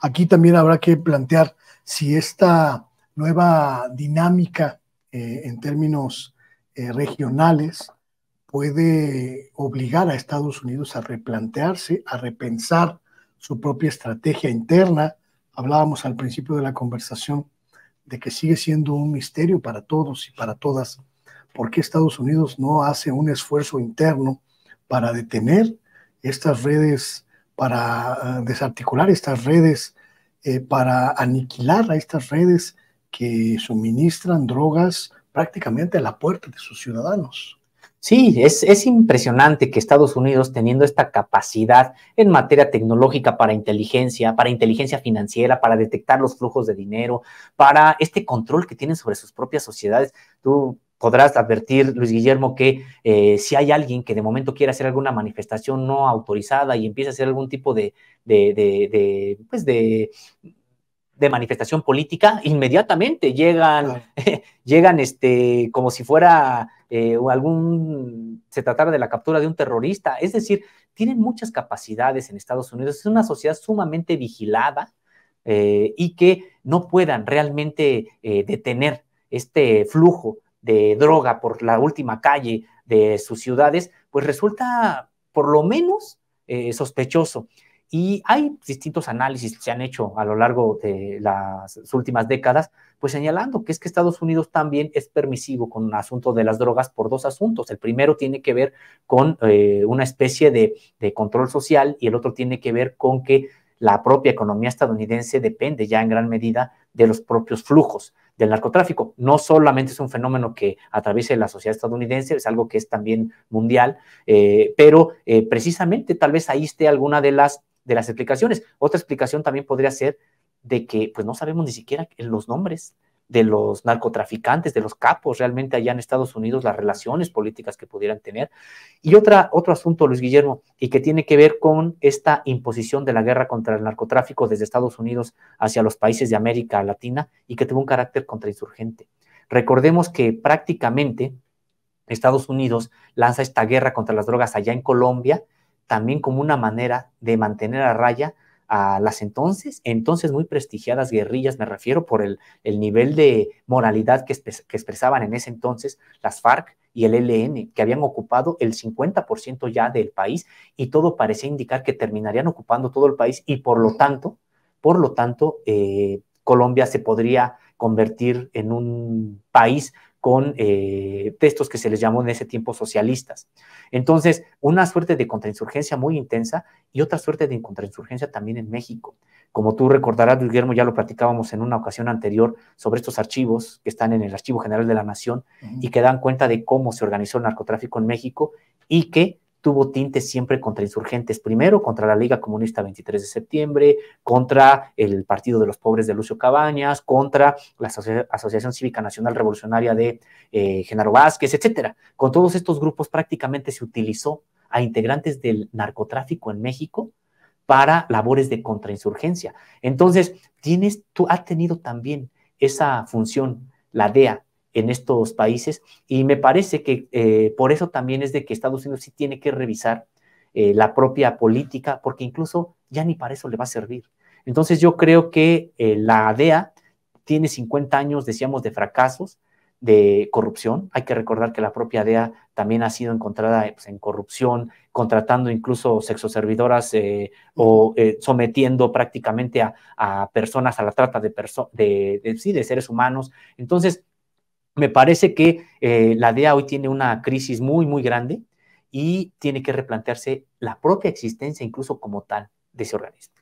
Aquí también habrá que plantear si esta nueva dinámica eh, en términos eh, regionales puede obligar a Estados Unidos a replantearse, a repensar su propia estrategia interna. Hablábamos al principio de la conversación de que sigue siendo un misterio para todos y para todas por qué Estados Unidos no hace un esfuerzo interno para detener estas redes para eh, desarticular estas redes, eh, para aniquilar a estas redes que suministran drogas prácticamente a la puerta de sus ciudadanos. Sí, es, es, impresionante que Estados Unidos, teniendo esta capacidad en materia tecnológica para inteligencia, para inteligencia financiera, para detectar los flujos de dinero, para este control que tienen sobre sus propias sociedades, tú podrás advertir, Luis Guillermo, que eh, si hay alguien que de momento quiera hacer alguna manifestación no autorizada y empieza a hacer algún tipo de, pues de, manifestación política, inmediatamente llegan, llegan este, como si fuera eh, o algún, se tratara de la captura de un terrorista. Es decir, tienen muchas capacidades en Estados Unidos. Es una sociedad sumamente vigilada eh, y que no puedan realmente detener este flujo de droga por la última calle de sus ciudades, pues resulta por lo menos eh, sospechoso. Y hay distintos análisis que se han hecho a lo largo de las últimas décadas, pues señalando que es que Estados Unidos también es permisivo con un asunto de las drogas por dos asuntos. El primero tiene que ver con eh, una especie de control social y el otro tiene que ver con que la propia economía estadounidense depende ya en gran medida de los propios flujos del narcotráfico. No solamente es un fenómeno que atraviesa la sociedad estadounidense, es algo que es también mundial, eh, pero eh, precisamente tal vez ahí esté alguna de las, de las explicaciones. Otra explicación también podría ser de que pues no sabemos ni siquiera los nombres de los narcotraficantes, de los capos realmente allá en Estados Unidos, las relaciones políticas que pudieran tener. Y otra, otro asunto, Luis Guillermo, y que tiene que ver con esta imposición de la guerra contra el narcotráfico desde Estados Unidos hacia los países de América Latina y que tuvo un carácter contrainsurgente. Recordemos que prácticamente Estados Unidos lanza esta guerra contra las drogas allá en Colombia, también como una manera de mantener a raya a las entonces, entonces muy prestigiadas guerrillas, me refiero por el, el nivel de moralidad que, expresaban en ese entonces las FARC y el ELN, que habían ocupado el 50% ya del país y todo parecía indicar que terminarían ocupando todo el país y por lo tanto, por lo tanto, eh, Colombia se podría convertir en un país con eh, textos que se les llamó en ese tiempo socialistas. Entonces, una suerte de contrainsurgencia muy intensa y otra suerte de contrainsurgencia también en México. Como tú recordarás, Guillermo, ya lo platicábamos en una ocasión anterior sobre estos archivos que están en el Archivo General de la Nación y que dan cuenta de cómo se organizó el narcotráfico en México y que tuvo tintes siempre contra insurgentes, primero contra la Liga Comunista 23 de septiembre, contra el Partido de los Pobres de Lucio Cabañas, contra la Asociación Cívica Nacional Revolucionaria de eh, Genaro Vázquez, etcétera. Con todos estos grupos prácticamente se utilizó a integrantes del narcotráfico en México para labores de contrainsurgencia. Entonces, tienes, tú ha tenido también esa función, la DEA, en estos países y me parece que eh, por eso también es de que Estados Unidos sí tiene que revisar eh, la propia política porque incluso ya ni para eso le va a servir. Entonces yo creo que eh, la DEA tiene 50 años, decíamos, de fracasos, de corrupción. Hay que recordar que la propia DEA también ha sido encontrada pues, en corrupción, contratando incluso sexoservidoras o sometiendo prácticamente a, personas a la trata de, sí, de seres humanos. Entonces, me parece que eh, la DEA hoy tiene una crisis muy, muy grande y tiene que replantearse la propia existencia incluso como tal de ese organismo.